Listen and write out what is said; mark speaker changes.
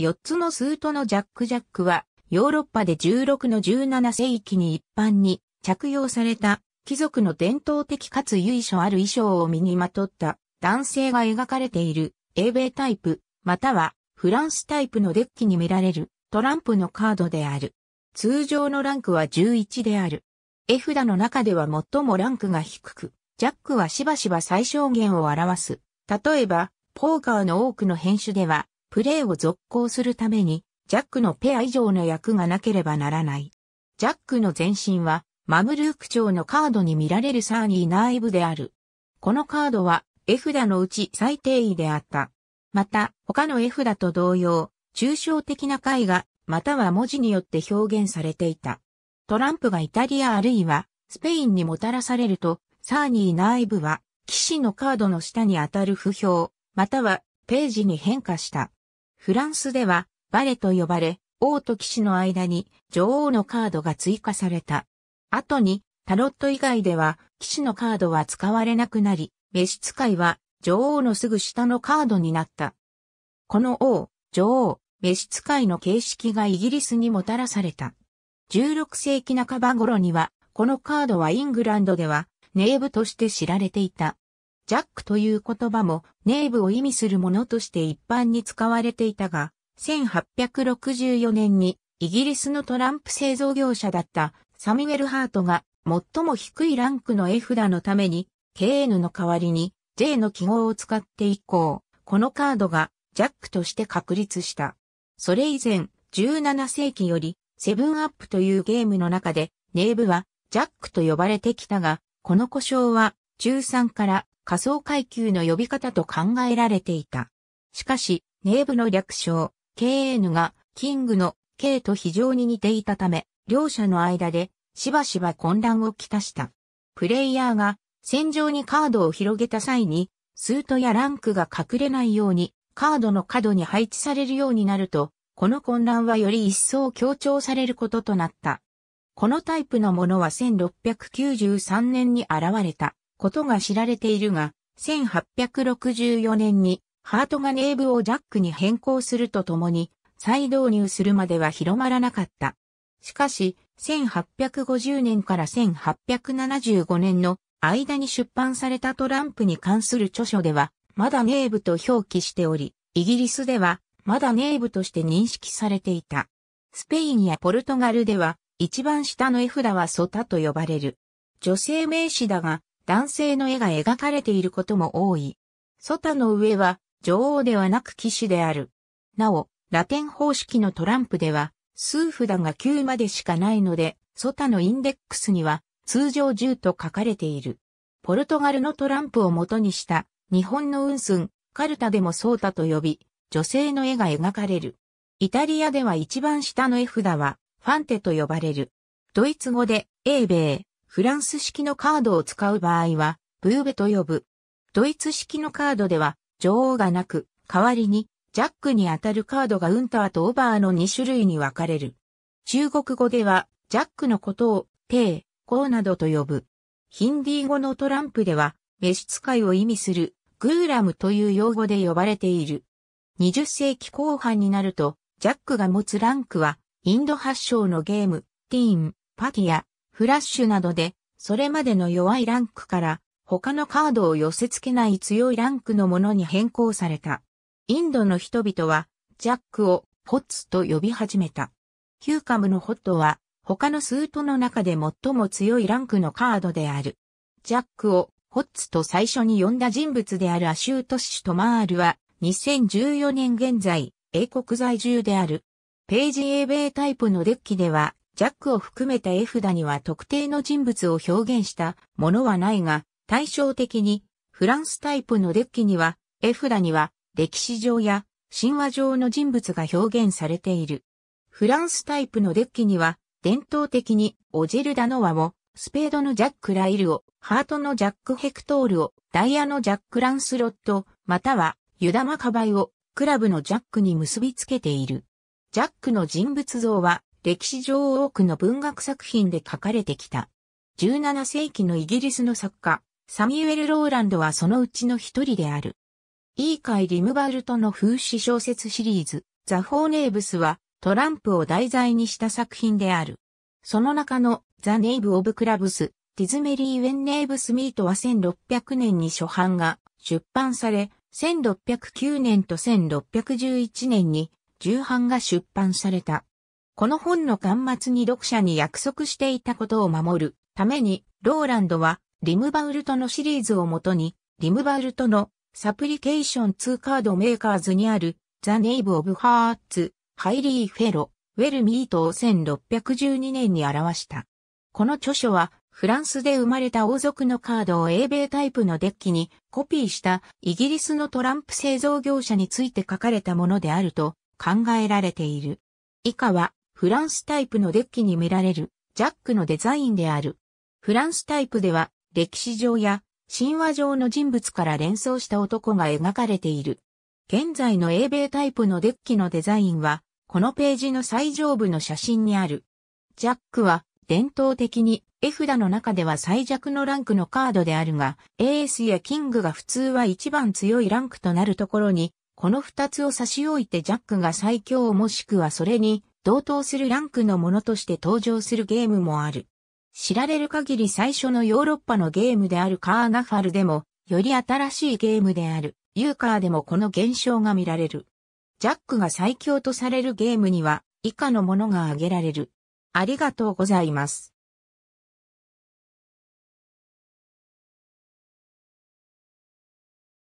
Speaker 1: 4つのスートのジャックジャックは、ヨーロッパで16の17世紀に一般に着用された貴族の伝統的かつ由緒ある衣装を身にまとった男性が描かれている英米タイプまたはフランスタイプのデッキに見られるトランプのカードである。通常のランクは11である。絵札の中では最もランクが低く、ジャックはしばしば最小限を表す。例えば、ポーカーの多くの編集では、プレーを続行するために、ジャックのペア以上の役がなければならない。ジャックの前身は、マムルーク長のカードに見られるサーニー内部である。このカードは、絵札のうち最低位であった。また、他の絵札と同様、抽象的な絵画、または文字によって表現されていた。トランプがイタリアあるいは、スペインにもたらされると、サーニー内部は、騎士のカードの下に当たる不評、または、ページに変化した。フランスでは、バレと呼ばれ、王と騎士の間に女王のカードが追加された。後に、タロット以外では、騎士のカードは使われなくなり、召使いは女王のすぐ下のカードになった。この王、女王、召使いの形式がイギリスにもたらされた。16世紀半ば頃には、このカードはイングランドでは、ネーブとして知られていた。ジャックという言葉もネーブを意味するものとして一般に使われていたが、1864年にイギリスのトランプ製造業者だったサミュエル・ハートが最も低いランクの絵札のために KN の代わりに J の記号を使って以降、このカードがジャックとして確立した。それ以前、17世紀よりセブンアップというゲームの中でネーブはジャックと呼ばれてきたが、この故障は中3から仮想階級の呼び方と考えられていた。しかし、ネーブの略称、KN がキングの K と非常に似ていたため、両者の間でしばしば混乱をきたした。プレイヤーが戦場にカードを広げた際に、スートやランクが隠れないように、カードの角に配置されるようになると、この混乱はより一層強調されることとなった。このタイプのものは1693年に現れた。ことが知られているが、1864年にハートがネーブをジャックに変更するとともに、再導入するまでは広まらなかった。しかし、1850年から1875年の間に出版されたトランプに関する著書では、まだネーブと表記しており、イギリスでは、まだネーブとして認識されていた。スペインやポルトガルでは、一番下の絵札はソタと呼ばれる。女性名詞だが、男性の絵が描かれていることも多い。ソタの上は女王ではなく騎士である。なお、ラテン方式のトランプでは、数札が9までしかないので、ソタのインデックスには通常10と書かれている。ポルトガルのトランプを元にした日本の運寸、カルタでもソータと呼び、女性の絵が描かれる。イタリアでは一番下の絵札はファンテと呼ばれる。ドイツ語で英米。フランス式のカードを使う場合は、ブーベと呼ぶ。ドイツ式のカードでは、女王がなく、代わりに、ジャックに当たるカードがウンターとオバーの2種類に分かれる。中国語では、ジャックのことを、ペー、コーなどと呼ぶ。ヒンディー語のトランプでは、召使いを意味する、グーラムという用語で呼ばれている。20世紀後半になると、ジャックが持つランクは、インド発祥のゲーム、ティーン、パティア、フラッシュなどで、それまでの弱いランクから他のカードを寄せ付けない強いランクのものに変更された。インドの人々はジャックをホッツと呼び始めた。ューカムのホットは他のスートの中で最も強いランクのカードである。ジャックをホッツと最初に呼んだ人物であるアシュートシュトマールは2014年現在英国在住である。ページ A 米タイプのデッキではジャックを含めた絵札には特定の人物を表現したものはないが、対照的にフランスタイプのデッキには、絵札には歴史上や神話上の人物が表現されている。フランスタイプのデッキには、伝統的にオジェルダノワを、スペードのジャック・ライルを、ハートのジャック・ヘクトールを、ダイヤのジャック・ランスロット、またはユダ・マカバイを、クラブのジャックに結びつけている。ジャックの人物像は歴史上多くの文学作品で書かれてきた。17世紀のイギリスの作家、サミュエル・ローランドはそのうちの一人である。イーカイ・リムバルトの風刺小説シリーズ、ザ・フォーネーブスはトランプを題材にした作品である。その中のザ・ネイブ・オブ・クラブス、ディズメリー・ウェン・ネイブ・スミートは1600年に初版が出版され、1609年と1611年に重版が出版された。この本の端末に読者に約束していたことを守るために、ローランドはリムバウルトのシリーズをもとに、リムバウルトのサプリケーション2カードメーカーズにあるザ・ネイブ・オブ・ハーツ、ハイリー・フェロ、ウェル・ミートを1612年に表した。この著書はフランスで生まれた王族のカードを英米タイプのデッキにコピーしたイギリスのトランプ製造業者について書かれたものであると考えられている。以下はフランスタイプのデッキに見られるジャックのデザインである。フランスタイプでは歴史上や神話上の人物から連想した男が描かれている。現在の英米タイプのデッキのデザインは、このページの最上部の写真にある。ジャックは、伝統的に絵札の中では最弱のランクのカードであるが、エースやキングが普通は一番強いランクとなるところに、この二つを差し置いてジャックが最強もしくはそれに同等するランクのものとして登場するゲームもある。知られる限り最初のヨーロッパのゲームであるカーナファルでも、より新しいゲームであるユーカーでもこの現象が見られる。ジャックが最強とされるゲームには以下のものが挙げられる。ありがとうございます。